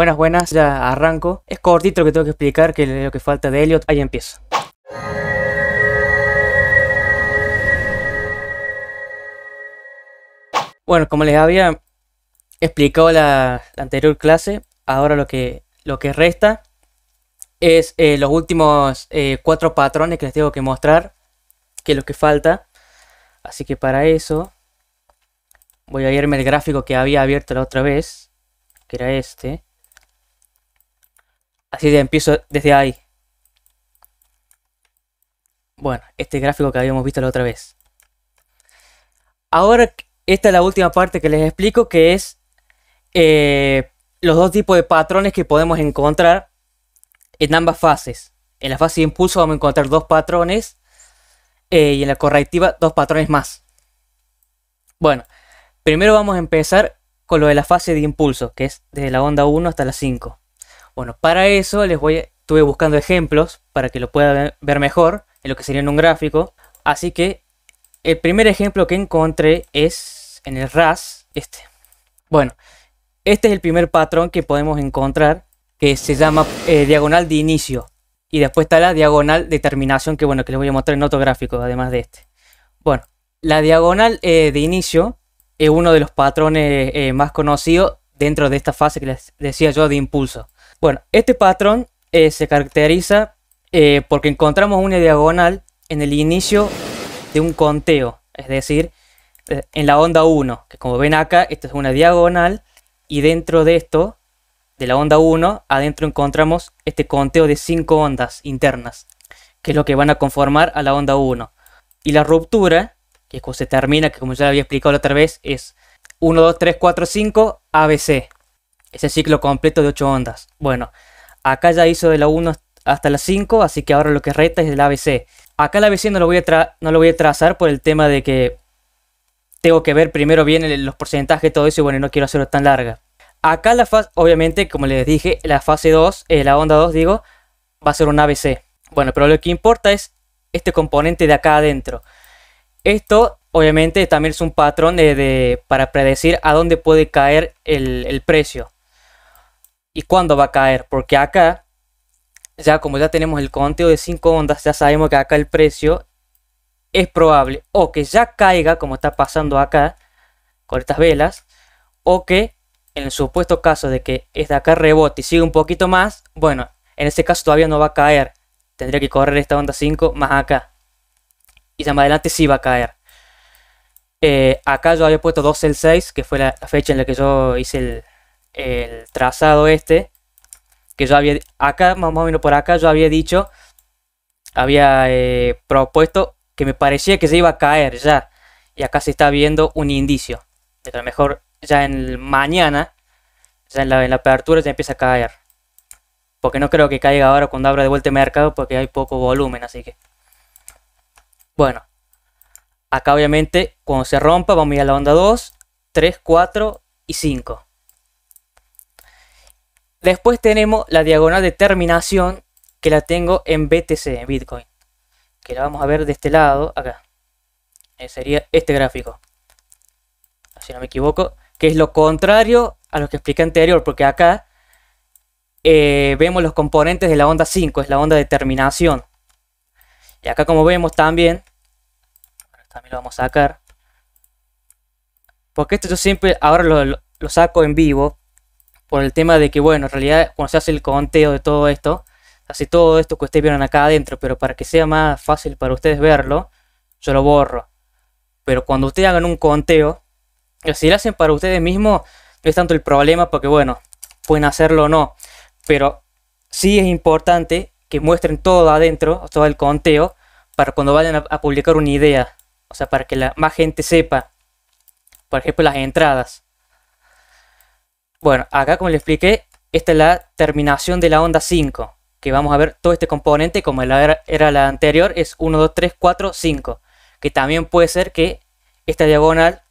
Buenas, buenas, ya arranco. Es cortito lo que tengo que explicar, que es lo que falta de Elliot. Ahí empiezo Bueno, como les había explicado la, anterior clase, ahora lo que, lo que resta es eh, los últimos eh, cuatro patrones que les tengo que mostrar, que es lo que falta. Así que para eso voy a irme el gráfico que había abierto la otra vez, que era este. Así que empiezo desde ahí. Bueno, este gráfico que habíamos visto la otra vez. Ahora, esta es la última parte que les explico, que es eh, los dos tipos de patrones que podemos encontrar en ambas fases. En la fase de impulso vamos a encontrar dos patrones eh, y en la correctiva dos patrones más. Bueno, primero vamos a empezar con lo de la fase de impulso, que es desde la onda 1 hasta la 5. Bueno, para eso les voy, estuve buscando ejemplos para que lo puedan ver mejor en lo que sería en un gráfico. Así que el primer ejemplo que encontré es en el RAS, este. Bueno, este es el primer patrón que podemos encontrar que se llama eh, diagonal de inicio. Y después está la diagonal de terminación que bueno, que les voy a mostrar en otro gráfico además de este. Bueno, la diagonal eh, de inicio es uno de los patrones eh, más conocidos dentro de esta fase que les decía yo de impulso. Bueno, este patrón eh, se caracteriza eh, porque encontramos una diagonal en el inicio de un conteo, es decir, eh, en la onda 1, que como ven acá, esto es una diagonal y dentro de esto, de la onda 1, adentro encontramos este conteo de 5 ondas internas, que es lo que van a conformar a la onda 1. Y la ruptura, que es cuando se termina, que como ya había explicado la otra vez, es 1, 2, 3, 4, 5, ABC ese ciclo completo de 8 ondas. Bueno, acá ya hizo de la 1 hasta la 5, así que ahora lo que resta es el ABC. Acá el ABC no lo voy a, no lo voy a trazar por el tema de que tengo que ver primero bien los porcentajes, todo eso, y bueno, no quiero hacerlo tan larga. Acá la fase, obviamente, como les dije, la fase 2, eh, la onda 2, digo, va a ser un ABC. Bueno, pero lo que importa es este componente de acá adentro. Esto, obviamente, también es un patrón de, para predecir a dónde puede caer el precio y cuándo va a caer. Porque acá, ya como ya tenemos el conteo de 5 ondas, ya sabemos que acá el precio es probable o que ya caiga, como está pasando acá con estas velas, o que en el supuesto caso de que esta acá rebote y siga un poquito más, bueno, en ese caso todavía no va a caer. Tendría que correr esta onda 5 más acá. Y ya más adelante sí va a caer. Eh, acá yo había puesto 2 el 6, que fue la, fecha en la que yo hice el, el trazado este, que yo había, acá, más o menos por acá, yo había dicho, había eh, propuesto que me parecía que se iba a caer ya. Y acá se está viendo un indicio de que a lo mejor ya en mañana, ya en la, en la apertura, ya empieza a caer. Porque no creo que caiga ahora cuando abra de vuelta el mercado porque hay poco volumen, así que... Bueno. Acá obviamente cuando se rompa vamos a ir a la onda 2, 3, 4 y 5. Después tenemos la diagonal de terminación que la tengo en BTC, en Bitcoin. Que la vamos a ver de este lado, acá. Eh, sería este gráfico. Si no me equivoco. Que es lo contrario a lo que expliqué anterior. Porque acá eh, vemos los componentes de la onda 5. Es la onda de terminación. Y acá como vemos también. También lo vamos a sacar. Porque esto yo siempre ahora lo saco en vivo por el tema de que, bueno, en realidad cuando se hace el conteo de todo esto, hace todo esto que ustedes vieron acá adentro, pero para que sea más fácil para ustedes verlo, yo lo borro. Pero cuando ustedes hagan un conteo, si lo hacen para ustedes mismos, no es tanto el problema porque, bueno, pueden hacerlo o no. Pero sí es importante que muestren todo adentro, todo el conteo, para cuando vayan a, publicar una idea. O sea, para que la, más gente sepa. Por ejemplo, las entradas. Bueno, acá como le expliqué, esta es la terminación de la onda 5, que vamos a ver todo este componente como era, era la anterior, es 1, 2, 3, 4, 5, que también puede ser que esta diagonal,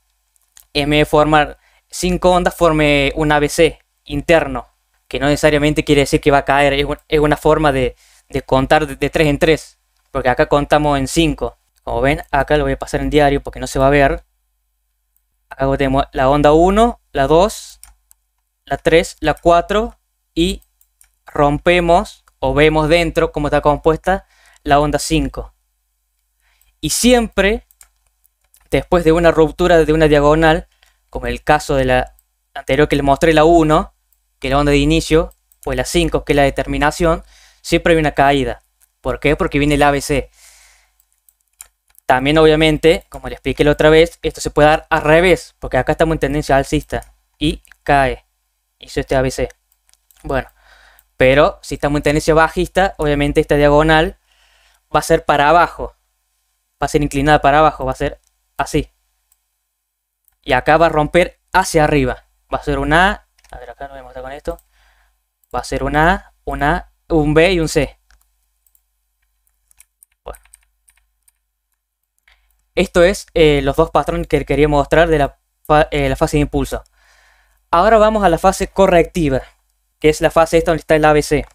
en vez de formar 5 ondas, forme un ABC interno, que no necesariamente quiere decir que va a caer, es, una forma de, contar de 3 en 3, porque acá contamos en 5. Como ven, acá lo voy a pasar en diario porque no se va a ver. Acá tenemos la onda 1, la 2, la 3, la 4 y rompemos o vemos dentro cómo está compuesta la onda 5. Y siempre, después de una ruptura de una diagonal, como el caso de la anterior que les mostré, la 1, que es la onda de inicio, o la 5, que es la determinación, siempre hay una caída. ¿Por qué? Porque viene el ABC. También, obviamente, como les expliqué la otra vez, esto se puede dar al revés, porque acá estamos en tendencia alcista y cae hizo este ABC. Bueno, pero si estamos en tendencia bajista, obviamente esta diagonal va a ser para abajo. Va a ser inclinada para abajo, va a ser así. Y acá va a romper hacia arriba. Va a ser una A. A ver, acá No voy a mostrar con esto. Va a ser una A, una A, un B y un C. Bueno. Esto es eh, los dos patrones que quería mostrar de la, eh, la fase de impulso. Ahora vamos a la fase correctiva, que es la fase esta donde está el ABC.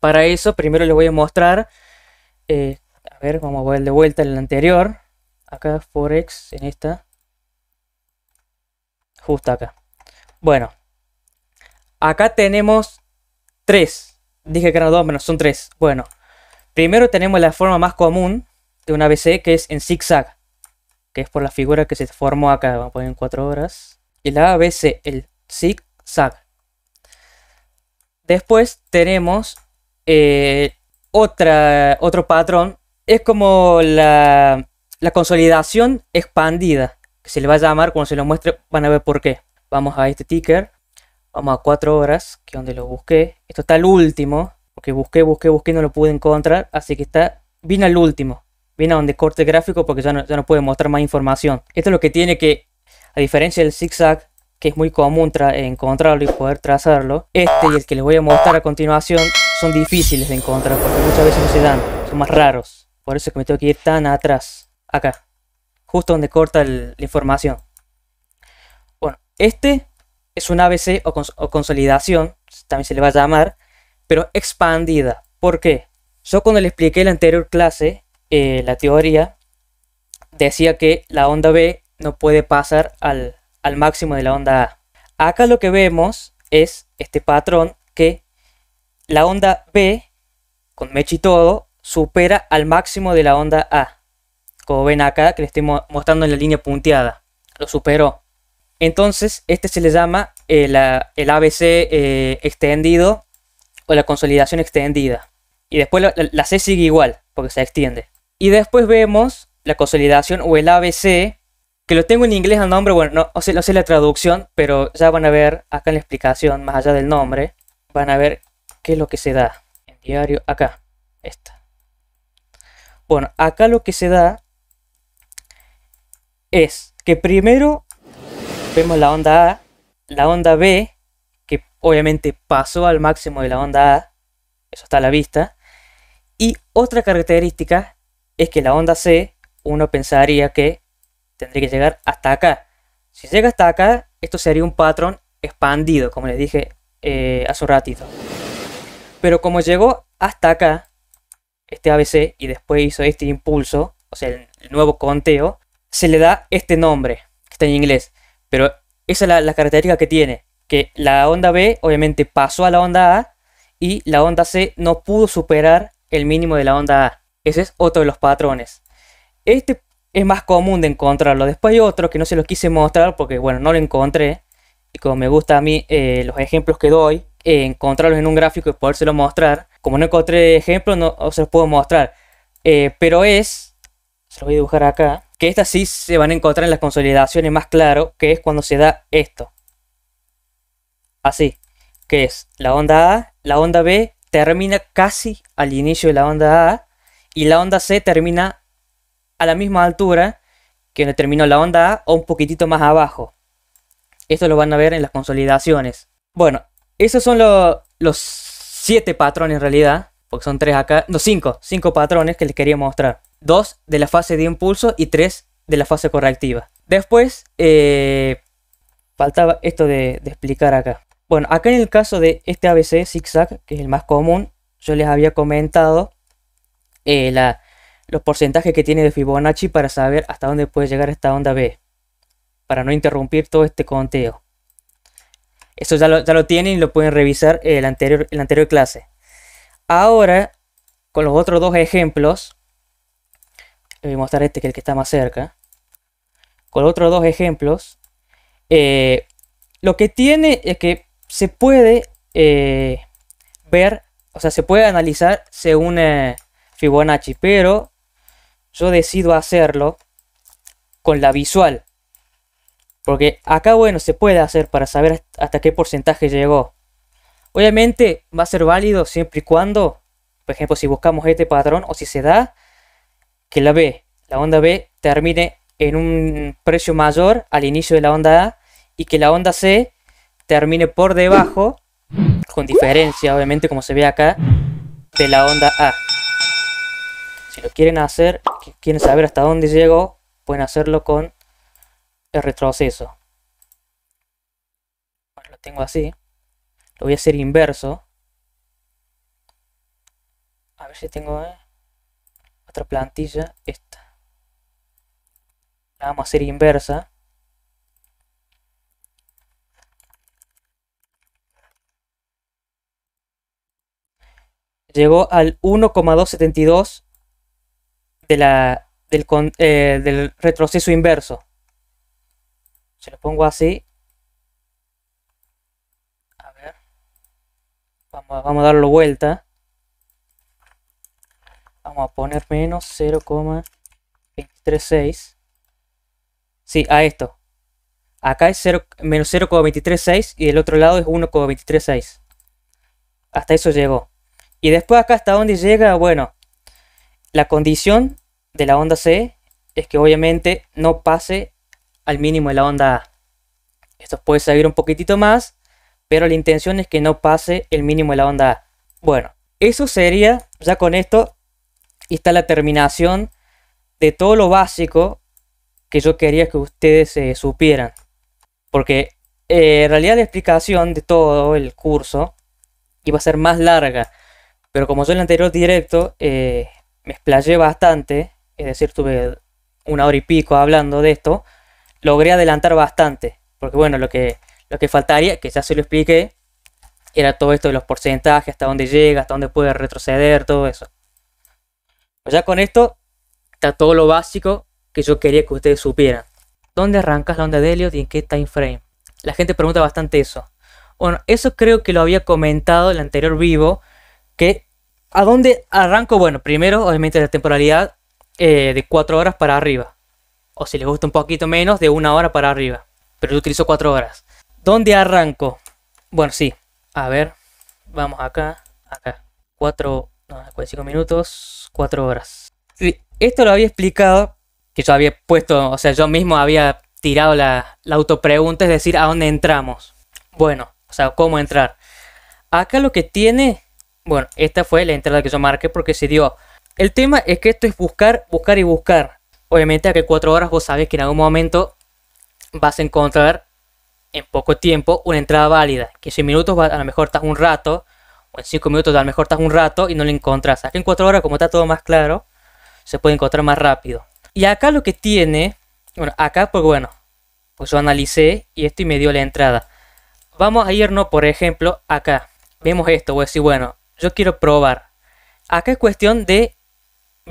Para eso primero les voy a mostrar, eh, a ver, vamos a volver de vuelta en el anterior, acá Forex, en esta, justo acá. Bueno, acá tenemos tres, dije que eran dos, menos son tres. Bueno, primero tenemos la forma más común de un ABC que es en zigzag, que es por la figura que se formó acá, vamos a poner en cuatro horas el ABC, el zig-zag. Después tenemos eh, otra, otro patrón, es como la, consolidación expandida, que se le va a llamar cuando se lo muestre, van a ver por qué. Vamos a este ticker, vamos a 4 horas, que es donde lo busqué. Esto está al último, porque busqué, busqué, busqué, no lo pude encontrar, así que está, vino al último. Viene a donde corte gráfico porque ya no, ya no puede mostrar más información. Esto es lo que tiene que a diferencia del zigzag, que es muy común encontrarlo y poder trazarlo, este y el que les voy a mostrar a continuación son difíciles de encontrar porque muchas veces no se dan, son más raros. Por eso es que me tengo que ir tan atrás, acá, justo donde corta la información. Bueno, este es un ABC o, consolidación, también se le va a llamar, pero expandida. ¿Por qué? Yo cuando le expliqué la anterior clase eh, la teoría, decía que la onda B no puede pasar al, máximo de la onda A. Acá lo que vemos es este patrón que la onda B, con y todo, supera al máximo de la onda A. Como ven acá, que le estoy mostrando en la línea punteada. Lo superó. Entonces, este se le llama eh, el ABC eh, extendido o la consolidación extendida. Y después la, C sigue igual, porque se extiende. Y después vemos la consolidación o el ABC que lo tengo en inglés al nombre, bueno, no, no sé la traducción, pero ya van a ver acá en la explicación, más allá del nombre, van a ver qué es lo que se da. En diario, acá, esta. Bueno, acá lo que se da es que primero vemos la onda A, la onda B, que obviamente pasó al máximo de la onda A, eso está a la vista, y otra característica es que la onda C, uno pensaría que tendría que llegar hasta acá. Si llega hasta acá, esto sería un patrón expandido, como les dije eh, hace un ratito. Pero como llegó hasta acá, este ABC, y después hizo este impulso, o sea, el nuevo conteo, se le da este nombre, que está en inglés. Pero esa es la, la característica que tiene, que la onda B obviamente pasó a la onda A, y la onda C no pudo superar el mínimo de la onda A. Ese es otro de los patrones. Este es más común de encontrarlo. Después hay otro que no se los quise mostrar porque, bueno, no lo encontré. Y como me gusta a mí eh, los ejemplos que doy, eh, encontrarlos en un gráfico y podérselo mostrar. Como no encontré ejemplos, no se los puedo mostrar. Eh, pero es, se los voy a dibujar acá, que estas sí se van a encontrar en las consolidaciones más claro, que es cuando se da esto. Así, que es la onda A, la onda B termina casi al inicio de la onda A y la onda C termina a la misma altura que donde terminó la onda A o un poquitito más abajo. Esto lo van a ver en las consolidaciones. Bueno, esos son los 7 patrones en realidad, porque son 3 acá, no 5, 5 patrones que les quería mostrar. Dos de la fase de impulso y 3 de la fase correctiva. Después, eh, faltaba esto de, explicar acá. Bueno, acá en el caso de este ABC zigzag, que es el más común, yo les había comentado eh, la, los porcentajes que tiene de Fibonacci para saber hasta dónde puede llegar esta onda B. Para no interrumpir todo este conteo. Eso ya lo, ya lo tienen y lo pueden revisar en la anterior, clase. Ahora, con los otros dos ejemplos. voy a mostrar este que es el que está más cerca. Con los otros dos ejemplos. Eh, lo que tiene es que se puede eh, ver, o sea, se puede analizar según eh, Fibonacci, pero yo decido hacerlo con la visual. Porque acá, bueno, se puede hacer para saber hasta qué porcentaje llegó. Obviamente va a ser válido siempre y cuando, por ejemplo, si buscamos este patrón o si se da, que la B, la onda B, termine en un precio mayor al inicio de la onda A y que la onda C termine por debajo, con diferencia obviamente como se ve acá, de la onda A. Si lo quieren hacer, quieren saber hasta dónde llegó, pueden hacerlo con el retroceso. lo tengo así. Lo voy a hacer inverso. A ver si tengo eh, otra plantilla. Esta. La vamos a hacer inversa. Llegó al 1,272 la, eh, del, retroceso inverso. Se lo pongo así. A ver. Vamos, a darlo vuelta. Vamos a poner menos 0,236. Sí, a esto. Acá es 0, menos 0,236 y del otro lado es 1,236. Hasta eso llegó. Y después acá hasta donde llega, bueno, la condición de la onda C es que obviamente no pase al mínimo de la onda A. Esto puede salir un poquitito más, pero la intención es que no pase el mínimo de la onda A. Bueno, eso sería, ya con esto, está la terminación de todo lo básico que yo quería que ustedes eh, supieran. Porque eh, en realidad la explicación de todo el curso iba a ser más larga. Pero como yo en el anterior directo eh, me explayé bastante, es decir, tuve una hora y pico hablando de esto, logré adelantar bastante, porque bueno, lo que, lo que faltaría, que ya se lo expliqué, era todo esto de los porcentajes, hasta dónde llega, hasta dónde puede retroceder, todo eso. Pues ya con esto está todo lo básico que yo quería que ustedes supieran. ¿Dónde arrancas la onda de Helios y en qué time frame? La gente pregunta bastante eso. Bueno, eso creo que lo había comentado en el anterior vivo, que ¿A dónde arranco? Bueno, primero, obviamente, la temporalidad eh, de 4 horas para arriba. O si les gusta un poquito menos, de 1 hora para arriba. Pero yo utilizo 4 horas. ¿Dónde arranco? Bueno, sí. A ver. Vamos acá. Acá. 4. No, 45 minutos. 4 horas. Esto lo había explicado. Que yo había puesto. O sea, yo mismo había tirado la, la autopregunta. Es decir, ¿a dónde entramos? Bueno, o sea, ¿cómo entrar? Acá lo que tiene bueno, esta fue la entrada que yo marqué porque se dio. El tema es que esto es buscar, buscar y buscar. Obviamente a que 4 horas vos sabés que en algún momento vas a encontrar en poco tiempo una entrada válida. Que en minutos a lo mejor estás un rato, o en 5 minutos a lo mejor estás un rato y no la encontrás. Aquí en 4 horas, como está todo más claro, se puede encontrar más rápido. Y acá lo que tiene, bueno, acá pues bueno, pues yo analicé y esto y me dio la entrada. Vamos a irnos, por ejemplo, acá. Vemos esto, voy a decir, bueno, yo quiero probar. Acá es cuestión de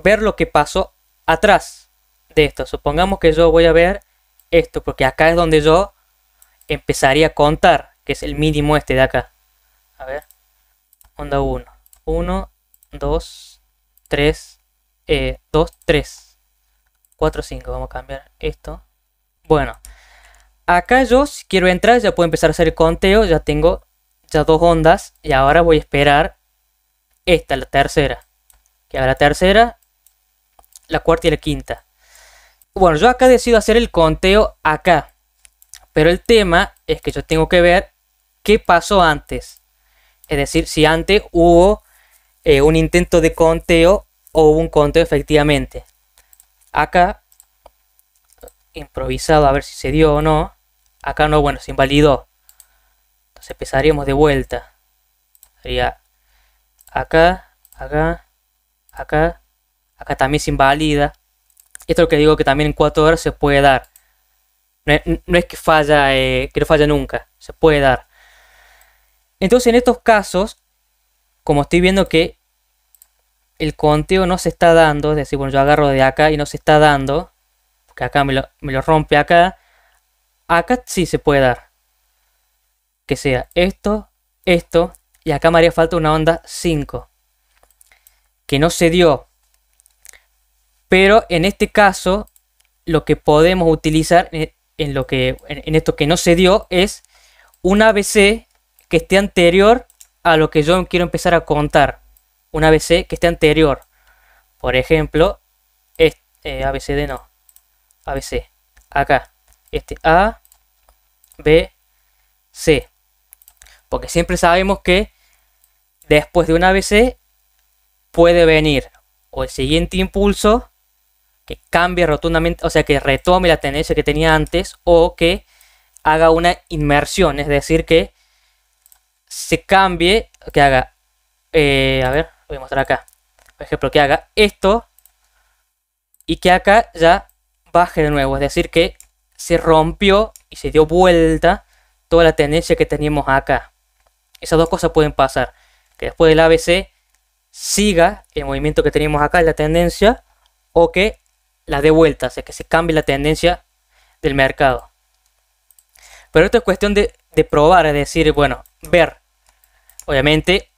ver lo que pasó atrás de esto. Supongamos que yo voy a ver esto, porque acá es donde yo empezaría a contar, que es el mínimo este de acá. A ver, onda 1. 1, 2, 3, 2, 3, 4, 5. Vamos a cambiar esto. Bueno, acá yo si quiero entrar ya puedo empezar a hacer el conteo, ya tengo ya dos ondas y ahora voy a esperar esta, la tercera. Que habrá la tercera, la cuarta y la quinta. Bueno, yo acá decido hacer el conteo acá. Pero el tema es que yo tengo que ver qué pasó antes. Es decir, si antes hubo eh, un intento de conteo o hubo un conteo efectivamente. Acá, improvisado a ver si se dio o no. Acá no, bueno, se invalidó. Entonces empezaríamos de vuelta. Sería acá, acá, acá, acá también se invalida. Esto es lo que digo que también en 4 horas se puede dar. No, es que falla, eh, que no falla nunca, se puede dar. Entonces en estos casos, como estoy viendo que el conteo no se está dando, es decir, bueno, yo agarro de acá y no se está dando, porque acá me lo, me lo rompe acá, acá sí se puede dar. Que sea esto, esto, y acá me haría falta una onda 5. Que no se dio. Pero en este caso, lo que podemos utilizar en, lo que, en esto que no se dio es un ABC que esté anterior a lo que yo quiero empezar a contar. Un ABC que esté anterior. Por ejemplo, este, eh, ABCD no. ABC. Acá. Este A, B, C. Porque siempre sabemos que después de un ABC puede venir o el siguiente impulso que cambie rotundamente, o sea, que retome la tendencia que tenía antes o que haga una inmersión, es decir, que se cambie, que haga, eh, a ver, voy a mostrar acá, por ejemplo, que haga esto y que acá ya baje de nuevo, es decir, que se rompió y se dio vuelta toda la tendencia que teníamos acá. Esas dos cosas pueden pasar. Que después del ABC siga el movimiento que tenemos acá, en la tendencia, o que la dé vuelta, o sea, que se cambie la tendencia del mercado. Pero esto es cuestión de, probar, es decir, bueno, ver. Obviamente,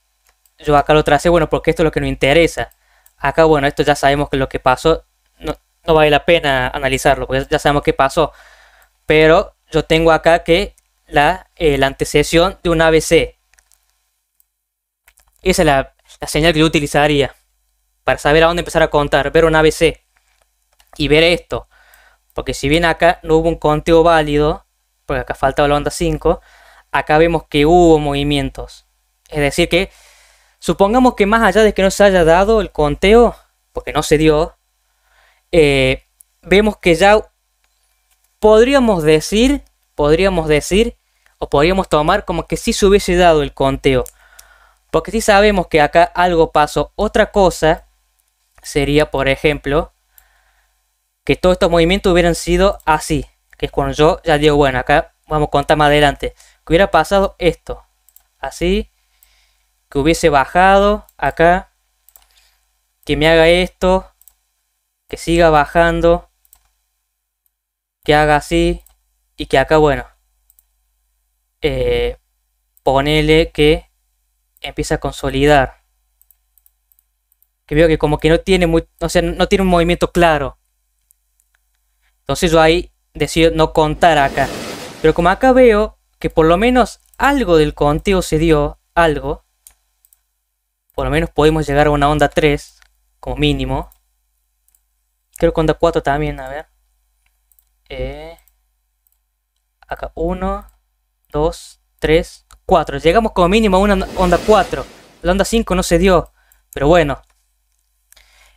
yo acá lo tracé, bueno, porque esto es lo que nos interesa. Acá, bueno, esto ya sabemos que lo que pasó no, vale la pena analizarlo, porque ya sabemos qué pasó. Pero yo tengo acá que la eh, antecesión de un ABC. Esa es la, señal que yo utilizaría para saber a dónde empezar a contar. Ver un ABC y ver esto. Porque si bien acá no hubo un conteo válido, porque acá faltaba la onda 5, acá vemos que hubo movimientos. Es decir que, supongamos que más allá de que no se haya dado el conteo, porque no se dio, eh, vemos que ya podríamos decir, podríamos decir, o podríamos tomar como que si sí se hubiese dado el conteo. Porque si sabemos que acá algo pasó, otra cosa sería, por ejemplo, que todos estos movimientos hubieran sido así. Que es cuando yo ya digo, bueno, acá vamos a contar más adelante. Que hubiera pasado esto. Así. Que hubiese bajado acá. Que me haga esto. Que siga bajando. Que haga así. Y que acá, bueno. Eh, ponele que empieza a consolidar. Que veo que como que no tiene muy, o sea, no tiene un movimiento claro. Entonces yo ahí decido no contar acá. Pero como acá veo que por lo menos algo del conteo se dio, algo. Por lo menos podemos llegar a una onda 3, como mínimo. Creo que onda 4 también, a ver. Eh, acá 1, 2, 3, 4. Llegamos como mínimo a una onda 4. La onda 5 no se dio. Pero bueno.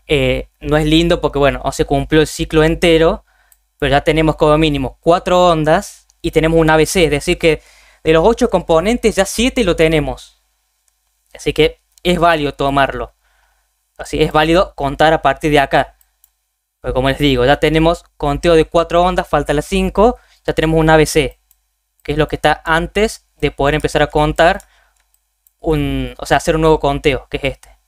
Eh, no es lindo porque bueno, no se cumplió el ciclo entero. Pero ya tenemos como mínimo 4 ondas. Y tenemos un ABC. Es decir que de los 8 componentes ya 7 lo tenemos. Así que es válido tomarlo. Así es válido contar a partir de acá. Porque como les digo, ya tenemos conteo de 4 ondas, falta la 5, ya tenemos un ABC que es lo que está antes de poder empezar a contar o sea, hacer un nuevo conteo, que es este.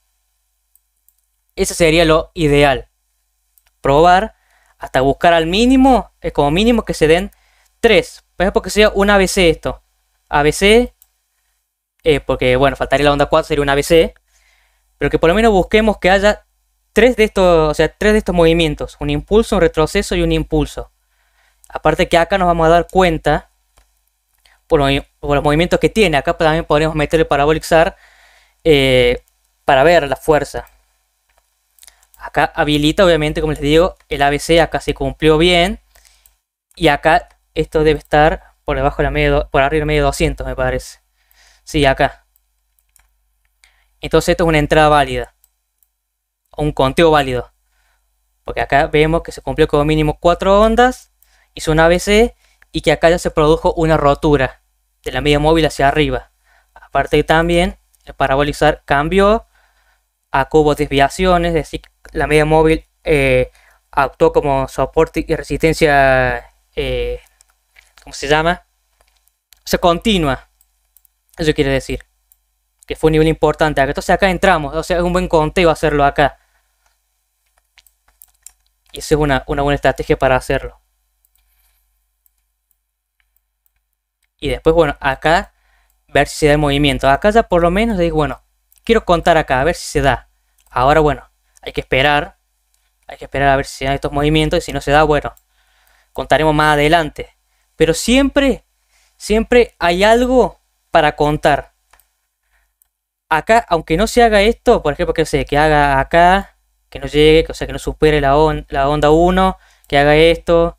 Ese sería lo ideal. Probar hasta buscar al mínimo, es eh, como mínimo que se den 3. Por ejemplo, que sea un ABC esto. ABC, eh, porque bueno, faltaría la onda 4, sería un ABC. Pero que por lo menos busquemos que haya tres de estos, o sea, tres de estos movimientos, un impulso, un retroceso y un impulso. Aparte que acá nos vamos a dar cuenta por, los movimientos que tiene. Acá también podríamos meter el parabolixar. Eh, para ver la fuerza. Acá habilita, obviamente, como les digo, el ABC. Acá se cumplió bien. Y acá esto debe estar por debajo de la por arriba de medio 200, me parece. Sí, acá. Entonces esto es una entrada válida. Un conteo válido. Porque acá vemos que se cumplió como mínimo 4 ondas. Hizo un ABC y que acá ya se produjo una rotura de la media móvil hacia arriba. Aparte también el parabolizar cambió, a hubo desviaciones, es decir, la media móvil eh, actuó como soporte y resistencia, eh, ¿cómo se llama? se continúa continua. Eso quiere decir que fue un nivel importante. Entonces acá entramos, o sea, es un buen conteo hacerlo acá. Y esa es una, una buena estrategia para hacerlo. Y después, bueno, acá ver si se da el movimiento. Acá ya por lo menos digo, bueno, quiero contar acá, a ver si se da. Ahora, bueno, hay que esperar. Hay que esperar a ver si se dan estos movimientos. Y si no se da, bueno, contaremos más adelante. Pero siempre, siempre hay algo para contar. Acá, aunque no se haga esto, por ejemplo, que que haga acá, que no llegue, que, o sea, que no supere la, la onda 1, que haga esto,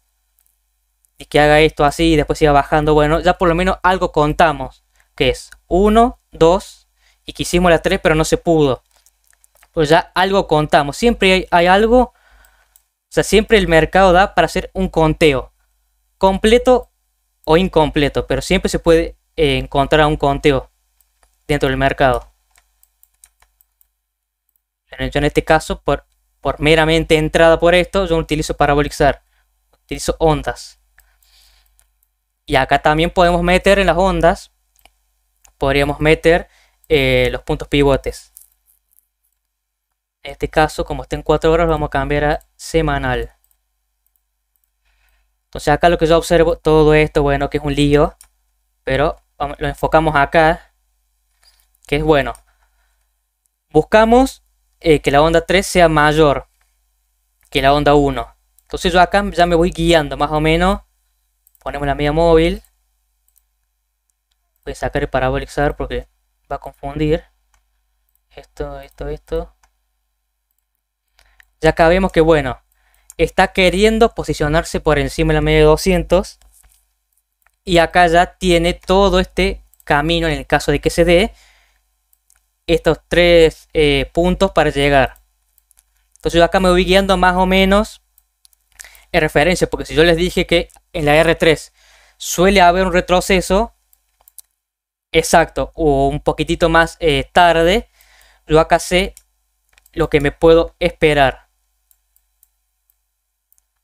y que haga esto así y después siga bajando. Bueno, ya por lo menos algo contamos, que es 1, 2 y que hicimos la 3 pero no se pudo. Pues ya algo contamos, siempre hay, algo, o sea, siempre el mercado da para hacer un conteo, completo o incompleto, pero siempre se puede eh, encontrar un conteo dentro del mercado. Yo en este caso, por, por meramente entrada por esto, yo utilizo parabolizar, utilizo ondas. Y acá también podemos meter en las ondas, podríamos meter eh, los puntos pivotes. En este caso, como está en 4 horas, vamos a cambiar a semanal. Entonces acá lo que yo observo, todo esto, bueno, que es un lío, pero lo enfocamos acá, que es bueno. Buscamos eh, que la onda 3 sea mayor que la onda 1. Entonces yo acá ya me voy guiando más o menos ponemos la media móvil. Voy a sacar el parabolizar porque va a confundir. Esto, esto, esto. Ya acá vemos que bueno, está queriendo posicionarse por encima de la media de 200. Y acá ya tiene todo este camino en el caso de que se dé estos tres eh, puntos para llegar. Entonces yo acá me voy guiando más o menos en referencia, porque si yo les dije que en la R3 suele haber un retroceso exacto o un poquitito más eh, tarde, yo acá sé lo que me puedo esperar.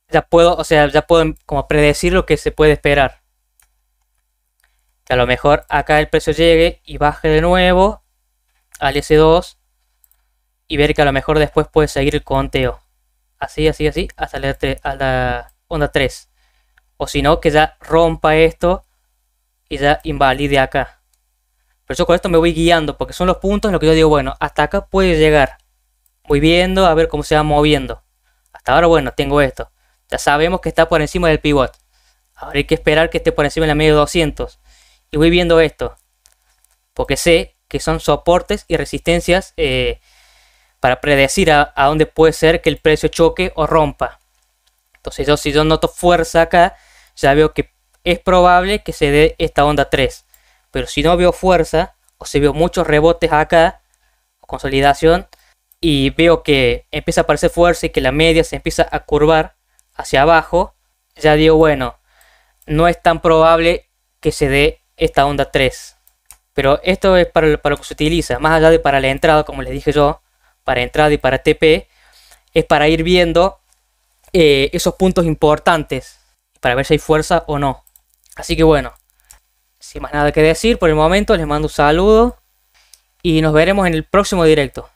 Ya puedo, o sea, ya puedo como predecir lo que se puede esperar. Que a lo mejor acá el precio llegue y baje de nuevo al S2 y ver que a lo mejor después puede seguir el conteo así, así, así, hasta la, a la onda 3. O si no, que ya rompa esto y ya invalide acá. Pero yo con esto me voy guiando, porque son los puntos en los que yo digo, bueno, hasta acá puede llegar. Voy viendo a ver cómo se va moviendo. Hasta ahora, bueno, tengo esto. Ya sabemos que está por encima del pivot. Ahora hay que esperar que esté por encima de la media 200. Y voy viendo esto. Porque sé que son soportes y resistencias eh, para predecir a, dónde puede ser que el precio choque o rompa. Entonces yo si yo noto fuerza acá, ya veo que es probable que se dé esta onda 3. Pero si no veo fuerza, o si veo muchos rebotes acá, o consolidación, y veo que empieza a aparecer fuerza y que la media se empieza a curvar hacia abajo, ya digo, bueno, no es tan probable que se dé esta onda 3. Pero esto es para, para lo que se utiliza, más allá de para la entrada, como les dije yo, para entrada y para TP, es para ir viendo eh, esos puntos importantes, para ver si hay fuerza o no. Así que bueno, sin más nada que decir, por el momento les mando un saludo y nos veremos en el próximo directo.